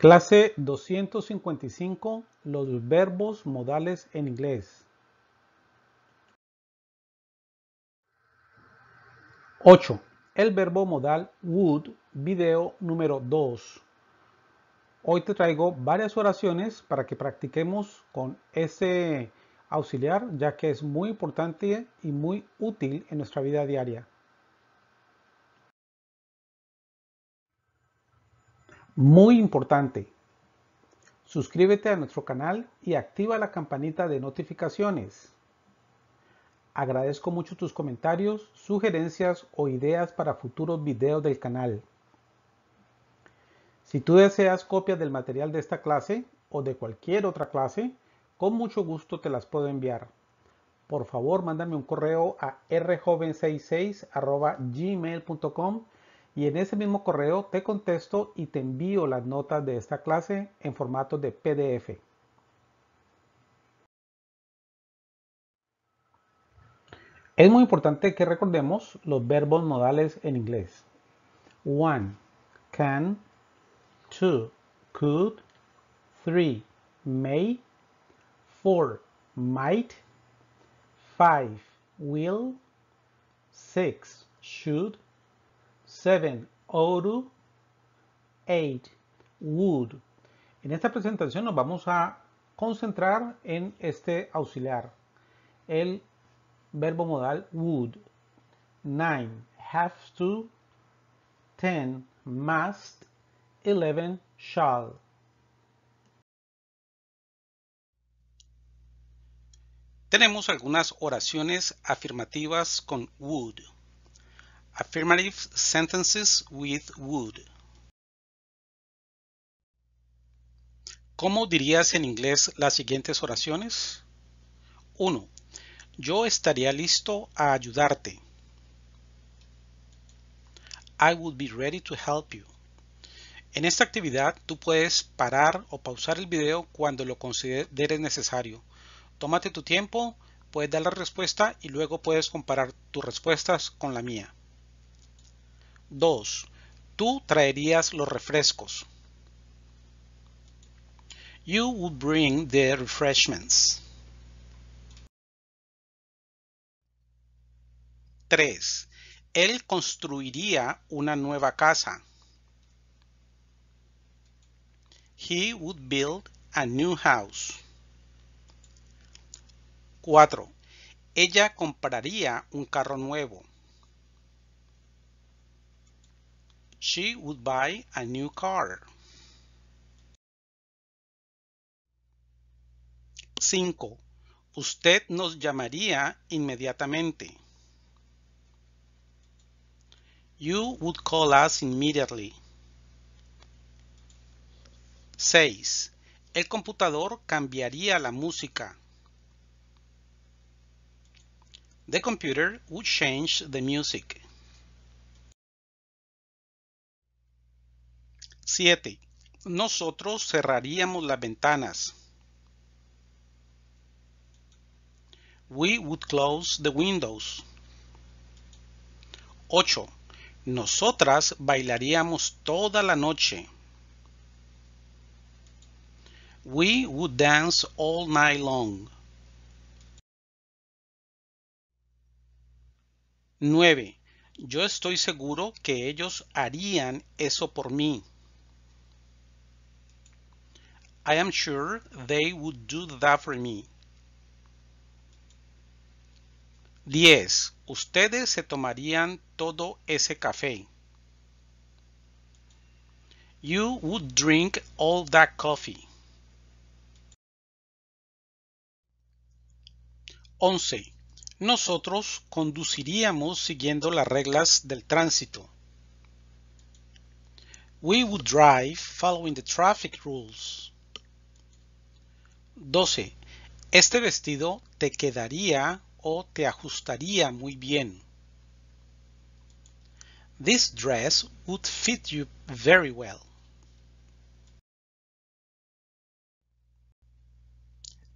Clase 255. Los verbos modales en inglés. 8. El verbo modal would, video número 2. Hoy te traigo varias oraciones para que practiquemos con ese auxiliar, ya que es muy importante y muy útil en nuestra vida diaria. Muy importante. Suscríbete a nuestro canal y activa la campanita de notificaciones. Agradezco mucho tus comentarios, sugerencias o ideas para futuros videos del canal. Si tú deseas copias del material de esta clase o de cualquier otra clase, con mucho gusto te las puedo enviar. Por favor, mándame un correo a rjoven66.gmail.com y en ese mismo correo te contesto y te envío las notas de esta clase en formato de PDF. Es muy importante que recordemos los verbos modales en inglés. One, can. Two, could. Three, may. Four, might. Five, will. Six, should. 7. Oru. 8. Wood. En esta presentación nos vamos a concentrar en este auxiliar, el verbo modal would. 9. Have to. 10. Must. 11. Shall. Tenemos algunas oraciones afirmativas con would. Affirmative sentences with would. ¿Cómo dirías en inglés las siguientes oraciones? 1. Yo estaría listo a ayudarte. I would be ready to help you. En esta actividad tú puedes parar o pausar el video cuando lo consideres necesario. Tómate tu tiempo, puedes dar la respuesta y luego puedes comparar tus respuestas con la mía. 2. Tú traerías los refrescos. You would bring the refreshments. 3. Él construiría una nueva casa. He would build a new house. 4. Ella compraría un carro nuevo. She would buy a new car. 5. Usted nos llamaría inmediatamente. You would call us immediately. 6. El computador cambiaría la música. The computer would change the music. 7. Nosotros cerraríamos las ventanas. We would close the windows. 8. Nosotras bailaríamos toda la noche. We would dance all night long. 9. Yo estoy seguro que ellos harían eso por mí. I am sure they would do that for me. 10. Ustedes se tomarían todo ese café. You would drink all that coffee. 11. Nosotros conduciríamos siguiendo las reglas del tránsito. We would drive following the traffic rules. 12. Este vestido te quedaría o te ajustaría muy bien. This dress would fit you very well.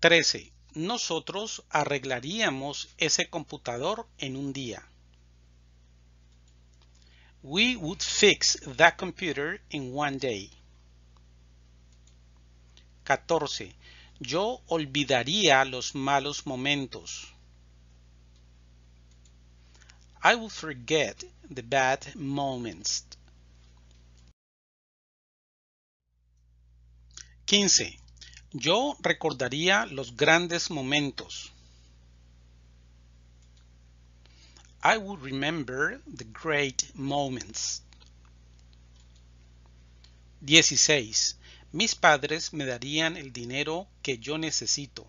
13. Nosotros arreglaríamos ese computador en un día. We would fix that computer in one day. 14. Yo olvidaría los malos momentos. I will forget the bad moments. 15. Yo recordaría los grandes momentos. I will remember the great moments. 16. Mis padres me darían el dinero que yo necesito.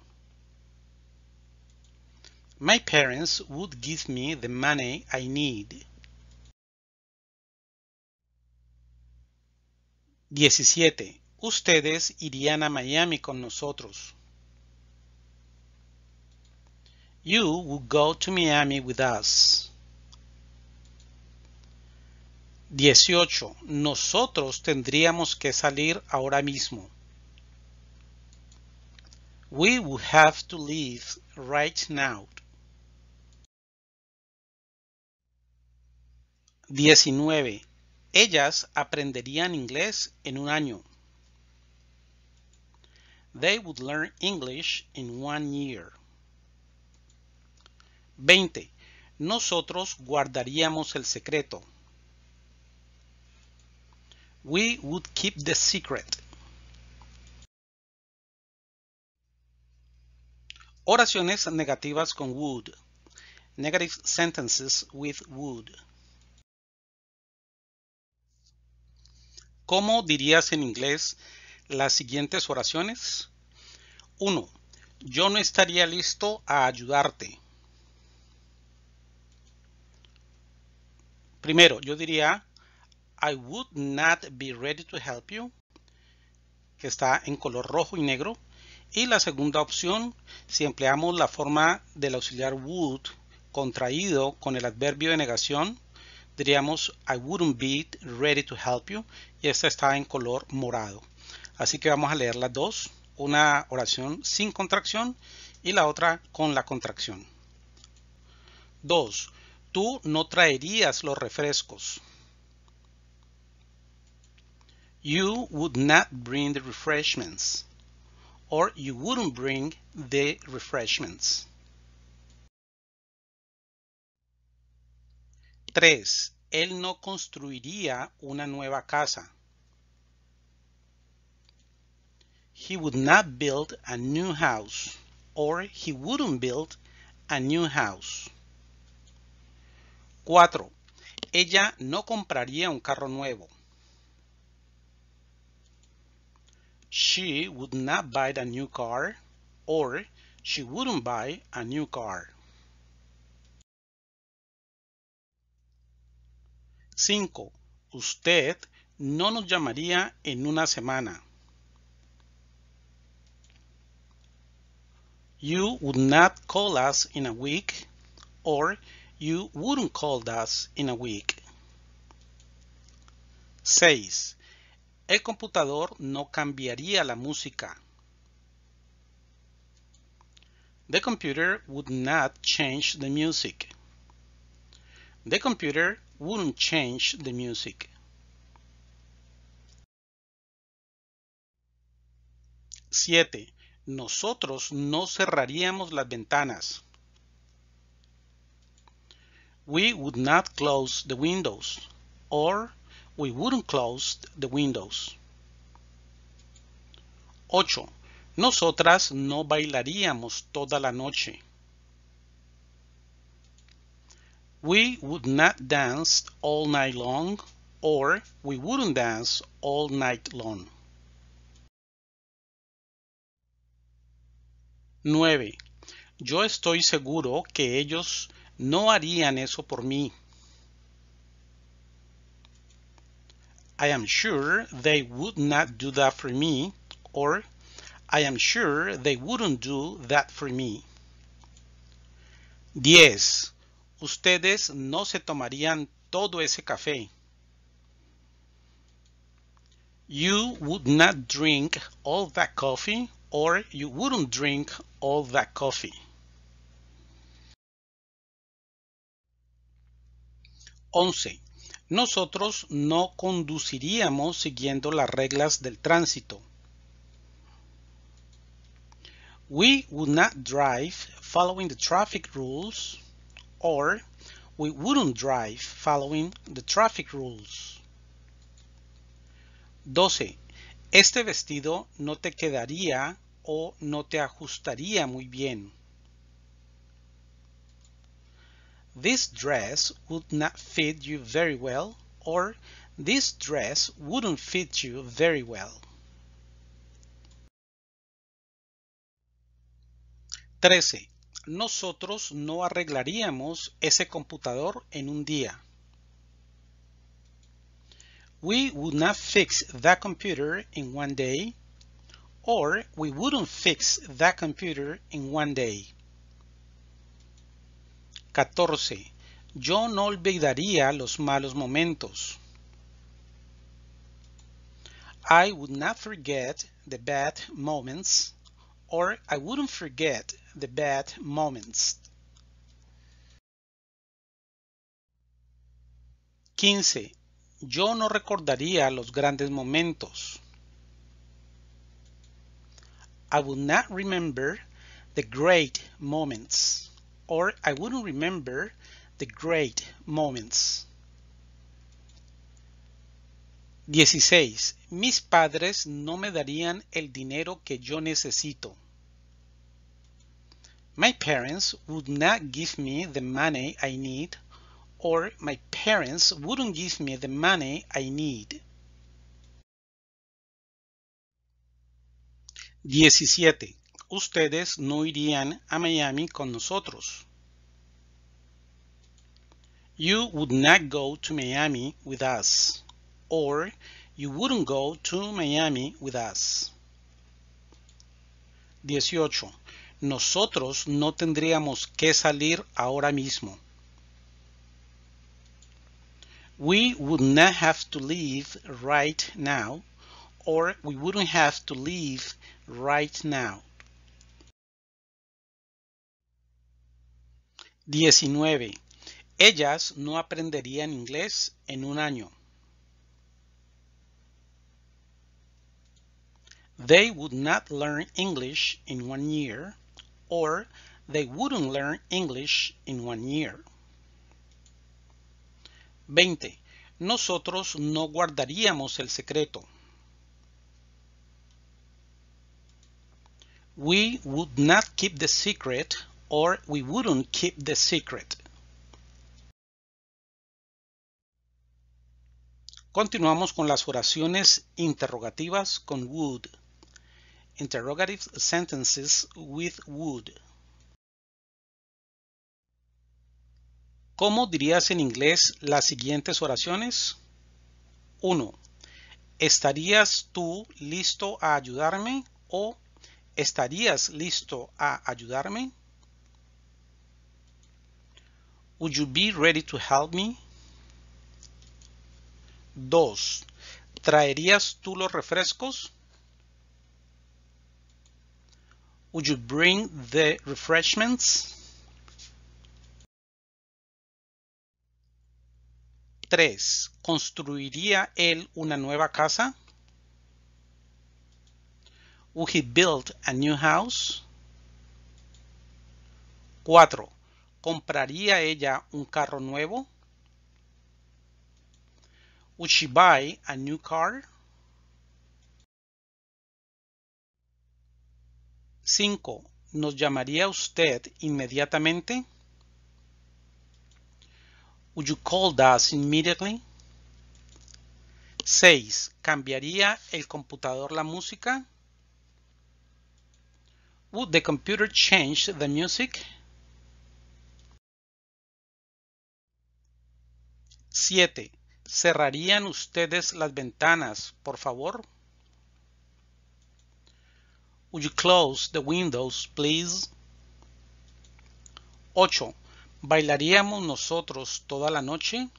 My parents would give me the money I need. 17. Ustedes irían a Miami con nosotros. You would go to Miami with us. 18. Nosotros tendríamos que salir ahora mismo. We would have to leave right now. 19. Ellas aprenderían inglés en un año. They would learn English in one year. 20. Nosotros guardaríamos el secreto. We would keep the secret. Oraciones negativas con would. Negative sentences with would. ¿Cómo dirías en inglés las siguientes oraciones? 1. Yo no estaría listo a ayudarte. Primero, yo diría, I would not be ready to help you, que está en color rojo y negro. Y la segunda opción, si empleamos la forma del auxiliar would contraído con el adverbio de negación, diríamos I wouldn't be ready to help you y esta está en color morado. Así que vamos a leer las dos, una oración sin contracción y la otra con la contracción. 2. Tú no traerías los refrescos. you would not bring the refreshments or you wouldn't bring the refreshments. 3. Él no construiría una nueva casa. He would not build a new house or he wouldn't build a new house. 4. Ella no compraría un carro nuevo. she would not buy a new car or she wouldn't buy a new car. Five. Usted no nos llamaría en una semana. You would not call us in a week or you wouldn't call us in a week. 6. el computador no cambiaría la música. The computer would not change the music. The computer wouldn't change the music. Siete. Nosotros no cerraríamos las ventanas. We would not close the windows. Or we wouldn't close the windows. 8. Nosotras no bailaríamos toda la noche. We would not dance all night long or we wouldn't dance all night long. 9. Yo estoy seguro que ellos no harían eso por mí. I am sure they would not do that for me, or I am sure they wouldn't do that for me. 10. Ustedes no se tomarían todo ese café. You would not drink all that coffee or you wouldn't drink all that coffee. 11. nosotros no conduciríamos siguiendo las reglas del tránsito. We would not drive following the traffic rules or we wouldn't drive following the traffic rules. 12. Este vestido no te quedaría o no te ajustaría muy bien. this dress would not fit you very well or this dress wouldn't fit you very well. Thirteen. Nosotros no arreglaríamos ese computador en un día. We would not fix that computer in one day or we wouldn't fix that computer in one day. 14. Yo no olvidaría los malos momentos. I would not forget the bad moments or I wouldn't forget the bad moments. 15. Yo no recordaría los grandes momentos. I would not remember the great moments. or I wouldn't remember the great moments. 16. Mis padres no me darían el dinero que yo necesito. My parents would not give me the money I need or my parents wouldn't give me the money I need. 17 ustedes no irían a Miami con nosotros. You would not go to Miami with us. Or you wouldn't go to Miami with us. 18. Nosotros no tendríamos que salir ahora mismo. We would not have to leave right now or we wouldn't have to leave right now. 19. Ellas no aprenderían inglés en un año. They would not learn English in one year or they wouldn't learn English in one year. 20. Nosotros no guardaríamos el secreto. We would not keep the secret or we wouldn't keep the secret. Continuamos con las oraciones interrogativas con would. Interrogative sentences with would. ¿Cómo dirías en inglés las siguientes oraciones? 1. ¿Estarías tú listo a ayudarme? ¿O estarías listo a ayudarme? Would you be ready to help me? 2. ¿Traerías tú los refrescos? Would you bring the refreshments? 3. ¿Construiría él una nueva casa? Would he build a new house? 4. ¿Compraría ella un carro nuevo? Would she buy a new car? 5. ¿Nos llamaría usted inmediatamente? Would you call us immediately? 6. ¿Cambiaría el computador la música? Would the computer change the music? 7. ¿Cerrarían ustedes las ventanas, por favor? Would you close the windows, please? 8. ¿Bailaríamos nosotros toda la noche?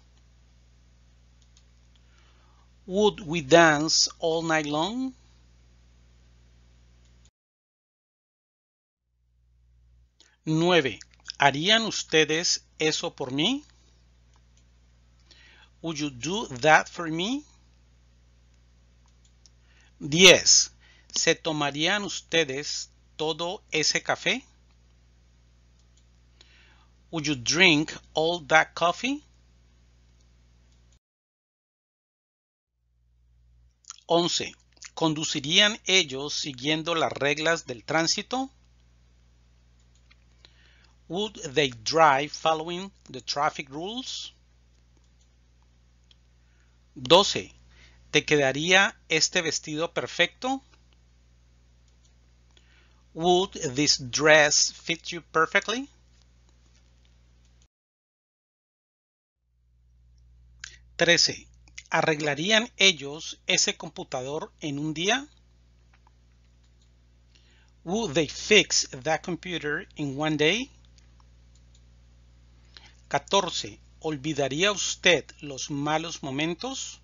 Would we dance all night long? Nueve. ¿Harían ustedes eso por mí? Would you do that for me? 10. ¿Se tomarían ustedes todo ese café? Would you drink all that coffee? 11. ¿Conducirían ellos siguiendo las reglas del tránsito? Would they drive following the traffic rules? 12. ¿Te quedaría este vestido perfecto? Would this dress fit you perfectly? 13. ¿Arreglarían ellos ese computador en un día? Would they fix that computer in one day? 14. ¿Olvidaría usted los malos momentos?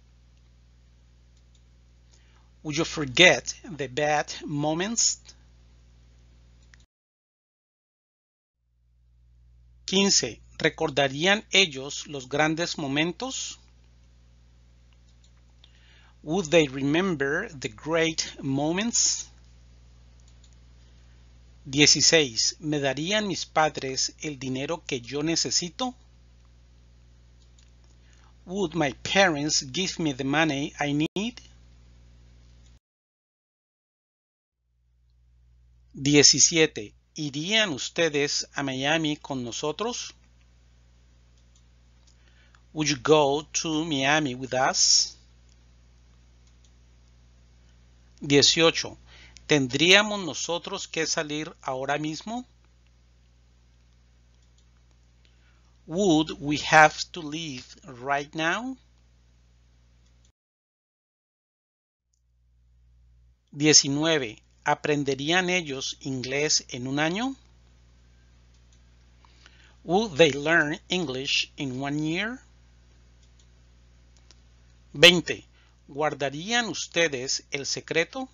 Would you forget the bad moments? 15. ¿Recordarían ellos los grandes momentos? Would they remember the great moments? 16. ¿Me darían mis padres el dinero que yo necesito? Would my parents give me the money I need? 17. ¿Irían ustedes a Miami con nosotros? Would you go to Miami with us? 18. ¿Tendríamos nosotros que salir ahora mismo? would we have to leave right now? Diecinueve. ¿Aprenderían ellos inglés en un año? Would they learn English in one year? 20. ¿Guardarían ustedes el secreto?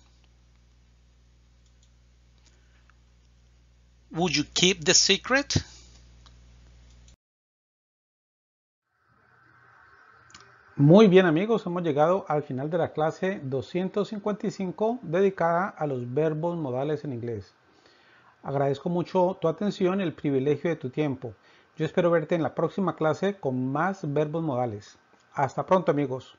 Would you keep the secret? Muy bien amigos, hemos llegado al final de la clase 255 dedicada a los verbos modales en inglés. Agradezco mucho tu atención y el privilegio de tu tiempo. Yo espero verte en la próxima clase con más verbos modales. Hasta pronto amigos.